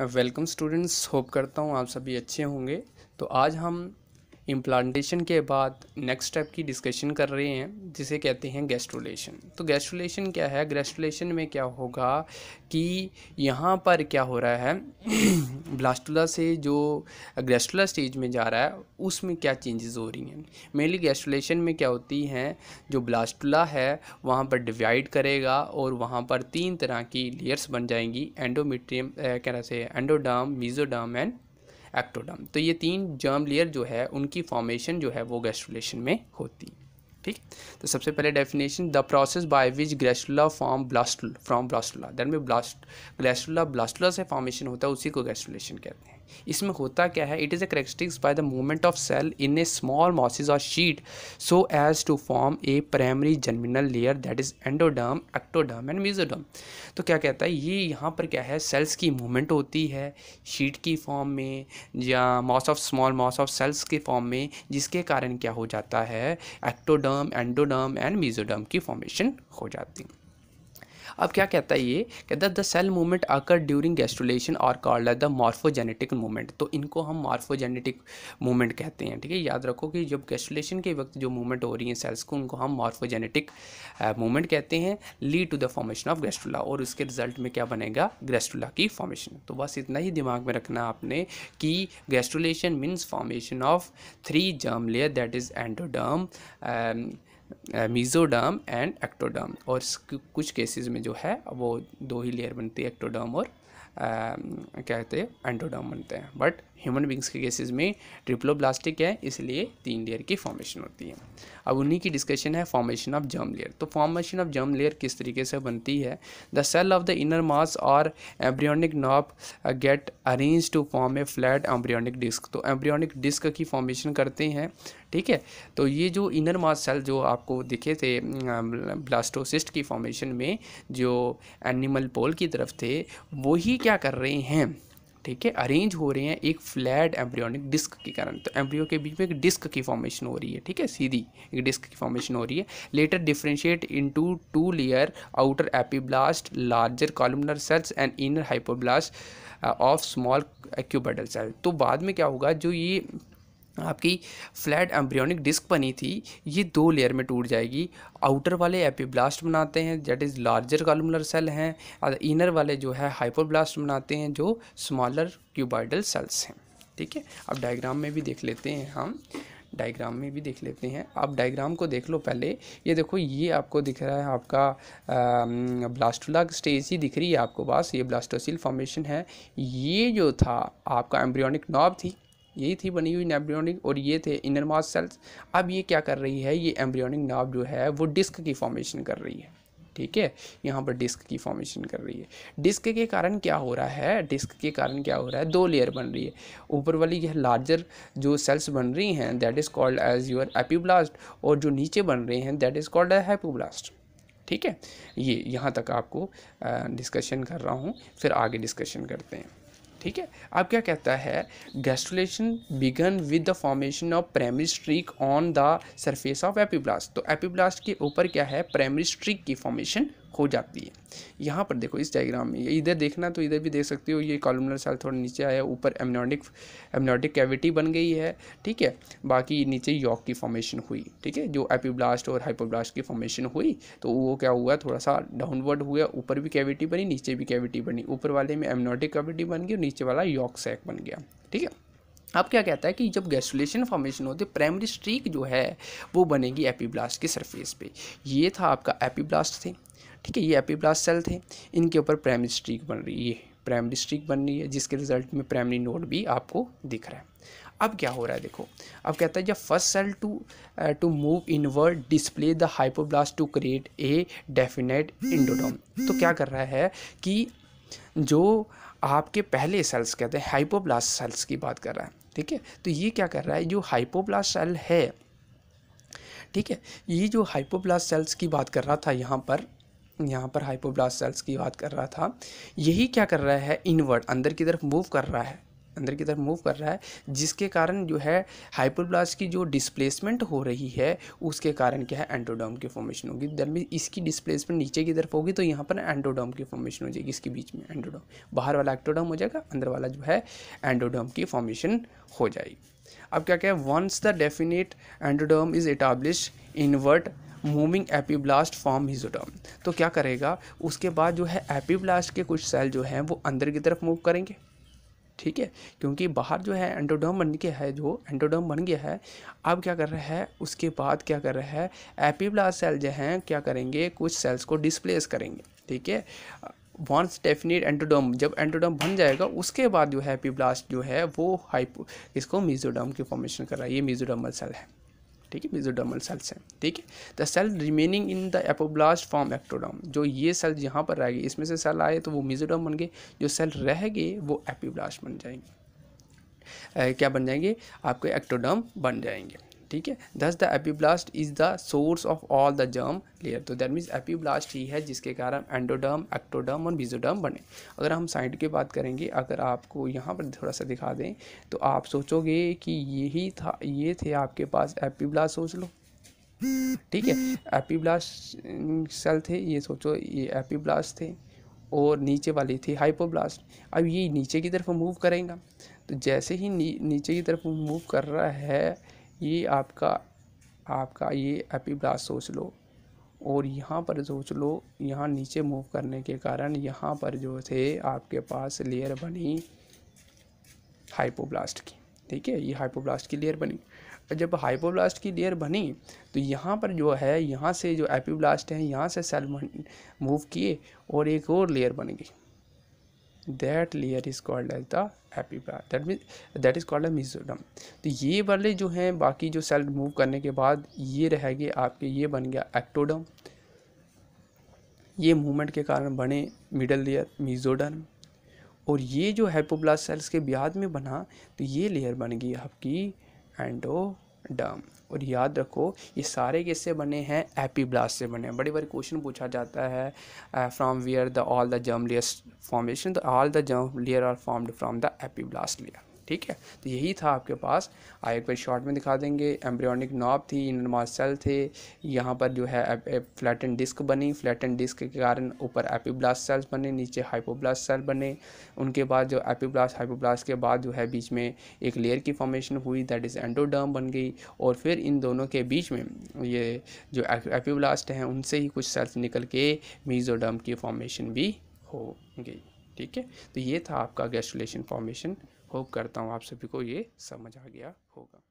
welcome students hope करता हूँ आप सभी अच्छे होंगे तो आज हम इम्प्लांटेशन के बाद नेक्स्ट स्टेप की डिस्कशन कर रहे हैं जिसे कहते हैं गैस्ट्रोलेशन तो गैस्ट्रोलेशन क्या है गैस्ट्रोलेशन में क्या होगा कि यहाँ पर क्या हो रहा है ब्लास्टुला से जो गैस्ट्रोला स्टेज में जा रहा है उसमें क्या चेंजेस हो रही हैं मेनली गैस्ट्रोलेशन में क्या होती हैं जो ब्लास्टुला है वहाँ पर डिवाइड करेगा और वहाँ पर तीन तरह की लेयर्स बन जाएंगी कह रहे थे एंडोडाम मीजोडाम एंड एक्टोडम तो ये तीन जर्म लेयर जो है उनकी फॉर्मेशन जो है वो गैस्ट्रोलेशन में होती ठीक तो सबसे पहले definition the process by which gastrula form blast from blastula that में ब्लास्ट ग्रेस्टुला ब्लास्टुला से फॉर्मेशन होता है उसी को ग्रेस्टुलेशन कहते हैं इसमें होता क्या है it is a characterised by the movement of cell in a small masses और sheet so as to form a primary germinal layer that is endoderm ectoderm and mesoderm तो क्या कहता है ये यहाँ पर क्या है सेल्स की मूवमेंट होती है शीट की फॉर्म में या mass of small mass of cells के फॉर्म में जिसके कारण क्या हो जाता है ectoderm endoderm endoderm and mesoderm की फॉर्मेशन हो जाती है अब क्या कहता है ये कहता है the cell movement occur during gastrulation और कॉल्ड द मॉर्फोजेनेटिक मूवमेंट तो इनको हम मॉर्फोजेनेटिक मूवमेंट कहते हैं ठीक है याद रखो कि जब गैस्ट्रोलेशन के वक्त जो मूवमेंट हो रही है सेल्स को उनको हम मॉर्फोजेनेटिक मूवमेंट कहते हैं lead to the formation of gastrula और उसके रिजल्ट में क्या बनेगा गैस्ट्रोला की फॉर्मेशन तो बस इतना ही दिमाग में रखना आपने कि gastrulation means formation of three germ layer that is endoderm mesoderm and ectoderm और कुछ केसेस में जो है वो दो ही लेयर बनती है एक्टोडर्म और क्या कहते हैं एंडोडर्म बनते हैं बट ह्यूमन बींग्स के केसेस में ट्रिप्लोब्लास्टिक है इसलिए तीन लेयर की फॉर्मेशन होती है अब उन्हीं की डिस्कशन है फॉर्मेशन ऑफ जर्म लेयर तो फॉर्मेशन ऑफ जर्म लेयर किस तरीके से बनती है the cell of the inner mass और embryonic knob get arrange to form a flat embryonic disc तो एम्ब्रियोनिक डिस्क की फॉर्मेशन करते हैं ठीक है तो ये जो इनर मास सेल जो आपको दिखे थे ब्लास्टोसिस्ट की फॉर्मेशन में जो एनिमल पोल की तरफ थे वही क्या कर रहे हैं ठीक है अरेंज हो रहे हैं एक फ्लैट एम्ब्रियोनिक डिस्क के कारण तो एम्ब्रियो के बीच में एक डिस्क की फॉर्मेशन हो रही है ठीक है सीधी एक डिस्क की फॉर्मेशन हो रही है later differentiate into two layer outer epiblast larger columnar cells and inner hypoblast of small cuboidal cell तो बाद में क्या होगा जो ये आपकी फ्लैट एम्ब्रियोनिक डिस्क बनी थी ये दो लेयर में टूट जाएगी आउटर वाले एपिब्लास्ट बनाते हैं that is larger columnar cell हैं और इनर वाले जो है हाइपोब्लास्ट बनाते हैं जो स्मॉलर क्यूबाइडल सेल्स हैं ठीक है अब डायग्राम में भी देख लेते हैं हम डायग्राम में भी देख लेते हैं आप डायग्राम को देख लो पहले ये देखो ये आपको दिख रहा है आपका ब्लास्टुला स्टेज ही दिख रही है आपको पास ये ब्लास्टोसिल फॉर्मेशन है ये जो था आपका एम्ब्रियोनिक नॉब थी यही थी बनी हुई एम्ब्रियोनिक और ये थे इनर मास सेल्स अब ये क्या कर रही है ये एम्ब्रियोनिक नाव जो है वो डिस्क की फॉर्मेशन कर रही है ठीक है यहाँ पर डिस्क की फॉर्मेशन कर रही है डिस्क के कारण क्या हो रहा है डिस्क के कारण क्या हो रहा है दो लेयर बन रही है ऊपर वाली यह लार्जर जो सेल्स बन रही हैं that is called as your epiblast और जो नीचे बन रहे हैं that is called a hypoblast ठीक है ये यहाँ तक आपको डिस्कशन कर रहा हूँ फिर आगे डिस्कशन करते हैं ठीक है अब क्या कहता है gastrulation begin with the formation of primary streak on the surface of epiblast तो एपीब्लास्ट के ऊपर क्या है प्राइमरी स्ट्रिक की फॉर्मेशन हो जाती है यहाँ पर देखो इस डायग्राम में इधर देखना तो इधर भी देख सकते हो ये कॉलमुलर सेल थोड़ा नीचे आया ऊपर एमनोटिक एमनोटिक कैविटी बन गई है ठीक है बाकी नीचे यॉक की फॉर्मेशन हुई ठीक है जो एपीब्लास्ट और हाइपोब्लास्ट की फॉर्मेशन हुई तो वो क्या हुआ थोड़ा सा डाउनवर्ड हुआ ऊपर भी कैविटी बनी नीचे भी कैविटी बनी ऊपर वाले में एमनोटिक कैविटी बन गई और नीचे वाला यॉक सैक बन गया ठीक है अब क्या कहता है कि जब गैसुलेशन फॉर्मेशन होती है प्राइमरी स्ट्रीक जो है वो बनेगी एपीब्लास्ट की सरफेस पे ये था आपका एपीब्लास्ट थे ठीक है ये एपीब्लास्ट सेल थे इनके ऊपर प्राइमरी स्ट्रीक बन रही है प्राइमरी स्ट्रीक बन रही है जिसके रिजल्ट में प्राइमरी नोड भी आपको दिख रहा है अब क्या हो रहा है देखो अब कहता है जब first cell to to move inward display the hypoblast to create a definite endoderm तो क्या कर रहा है कि जो आपके पहले सेल्स कहते हैं हाइपोब्लास्ट सेल्स की बात कर रहा है ठीक है तो ये क्या कर रहा है जो हाइपोब्लास्ट सेल है ठीक है ये जो हाइपोब्लास्ट सेल्स की बात कर रहा था यहाँ पर यहाँ पर हाइपोब्लास्ट सेल्स की बात कर रहा था यही क्या कर रहा है इनवर्ड अंदर की तरफ मूव कर रहा है अंदर की तरफ मूव कर रहा है जिसके कारण जो है हाइपोब्लास्ट की जो डिस्प्लेसमेंट हो रही है उसके कारण क्या है एंडोडोम की फॉर्मेशन होगी दर में इसकी डिस्प्लेसमेंट नीचे की तरफ होगी तो यहाँ पर एंटोडर्म की फॉर्मेशन हो जाएगी इसके बीच में एंटोडर्म बाहर वाला एक्टोडर्म हो जाएगा अंदर वाला जो है एंडोडोम की फॉर्मेशन हो जाएगी अब क्या क्या है once the definite endoderm is establish inward moving epiblast form mesoderm तो क्या करेगा उसके बाद जो है एपीब्लास्ट के कुछ सेल जो हैं वो अंदर की तरफ मूव करेंगे ठीक है क्योंकि बाहर जो है एंडोडर्म बन गया है जो एंडोडर्म बन गया है अब क्या कर रहा है उसके बाद क्या कर रहा है एपीब्लास्ट सेल जो हैं क्या करेंगे कुछ सेल्स को डिस्प्लेस करेंगे ठीक है वॉन्स डेफिनेट एंटोडर्म जब एंटोडर्म बन जाएगा उसके बाद जो है एपीब्लास्ट जो है वो हाइपो इसको मीजोडर्म की फॉर्मेशन कर रहा है ये मीजोडर्मल सेल है ठीक है मेजोडर्मल सेल्स हैं ठीक है the cell remaining in the epiblast form ectoderm जो ये सेल यहाँ पर रह इसमें से सेल आए तो वो मेजोडर्म बन गए जो सेल रह गए वो एपोब्लास्ट बन जाएंगे क्या बन जाएंगे आपके एक्टोडर्म बन जाएंगे ठीक है thus the epiblast is the source of all the germ layer तो दैट मीन्स एपीब्लास्ट ही है जिसके कारण एंडोडर्म एक्टोडर्म और बीजोडर्म बने अगर हम साइड की बात करेंगे अगर आपको यहाँ पर थोड़ा सा दिखा दें तो आप सोचोगे कि यही था ये थे आपके पास एपीब्लास्ट सोच लो ठीक है एपीब्लास्ट सेल थे ये सोचो ये एपीब्लास्ट थे और नीचे वाली थी हाइपोब्लास्ट अब ये नीचे की तरफ मूव करेगा तो जैसे ही नी, नीचे की तरफ मूव कर रहा है ये आपका आपका ये एपीब्लास्ट सोच लो और यहाँ पर सोच लो यहाँ नीचे मूव करने के कारण यहाँ पर जो थे आपके पास लेयर बनी हाइपोब्लास्ट की ठीक है ये हाइपोब्लास्ट की लेयर बनी जब हाइपोब्लास्ट की लेयर बनी तो यहाँ पर जो है यहाँ से जो एपीब्लास्ट हैं यहाँ से सेल मूव किए और एक और लेयर बन गई that layer is called as the epiblast that mean that is called a mesoderm तो ये वाले जो हैं बाकी जो सेल रिमूव करने के बाद ये रह गए आपके ये बन गया एक्टोडम ये मूवमेंट के कारण बने मिडल लेयर मिजोडम और ये जो हाइपोब्लास्ट सेल्स के ब्याज में बना तो ये लेयर बन गई आपकी एंडो डर्म और याद रखो ये सारे किससे बने हैं एपी ब्लास्ट से बने हैं बड़ी बार क्वेश्चन पूछा जाता है from where the all the germ layer formation the all the germ layer are formed from the epiblast layer ठीक है तो यही था आपके पास आए एक बार शॉर्ट में दिखा देंगे एम्ब्रियोनिक नॉब थी नर्माज सेल थे यहाँ पर जो है फ्लैटन डिस्क बनी फ्लैटन डिस्क के कारण ऊपर एपीब्लास्ट सेल्स बने नीचे हाइपोब्लास्ट सेल बने उनके बाद जो एपीब्लास्ट हाइपोब्लास्ट के बाद जो है बीच में एक लेयर की फॉर्मेशन हुई दैट इज़ एंडोडर्म बन गई और फिर इन दोनों के बीच में ये जो एपीब्लास्ट हैं उनसे ही कुछ सेल्स निकल के मीजोडर्म की फॉर्मेशन भी हो गई ठीक है तो ये था आपका गैस्ट्रोलेशन फॉर्मेशन होप करता हूँ आप सभी को ये समझ आ गया होगा